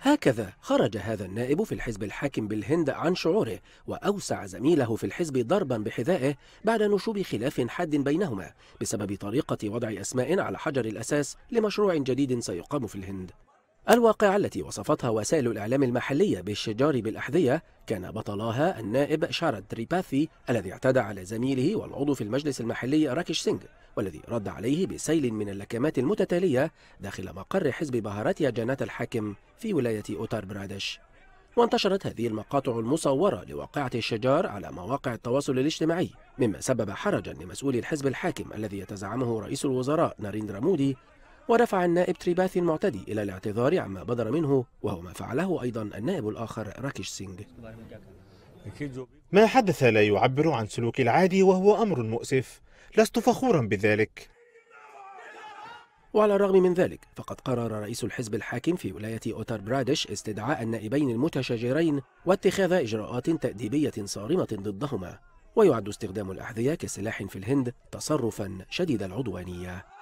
هكذا خرج هذا النائب في الحزب الحاكم بالهند عن شعوره وأوسع زميله في الحزب ضربا بحذائه بعد نشوب خلاف حاد بينهما بسبب طريقة وضع أسماء على حجر الأساس لمشروع جديد سيقام في الهند الواقعة التي وصفتها وسائل الإعلام المحلية بالشجار بالأحذية كان بطلاها النائب شارد تريباثي الذي اعتدى على زميله والعضو في المجلس المحلي راكيش سينج والذي رد عليه بسيل من اللكمات المتتالية داخل مقر حزب بهاراتيا جانات الحاكم في ولاية أوتار برادش وانتشرت هذه المقاطع المصورة لواقعة الشجار على مواقع التواصل الاجتماعي مما سبب حرجا لمسؤول الحزب الحاكم الذي يتزعمه رئيس الوزراء ناريندرا مودي ورفع النائب تريباثي المعتدي إلى الاعتذار عما بدر منه وهو ما فعله أيضا النائب الآخر راكيش سينج ما حدث لا يعبر عن سلوك العادي وهو أمر مؤسف لست فخورا بذلك وعلى الرغم من ذلك فقد قرر رئيس الحزب الحاكم في ولاية أوتر برادش استدعاء النائبين المتشاجرين واتخاذ إجراءات تأديبية صارمة ضدهما ويعد استخدام الأحذية كسلاح في الهند تصرفا شديد العدوانية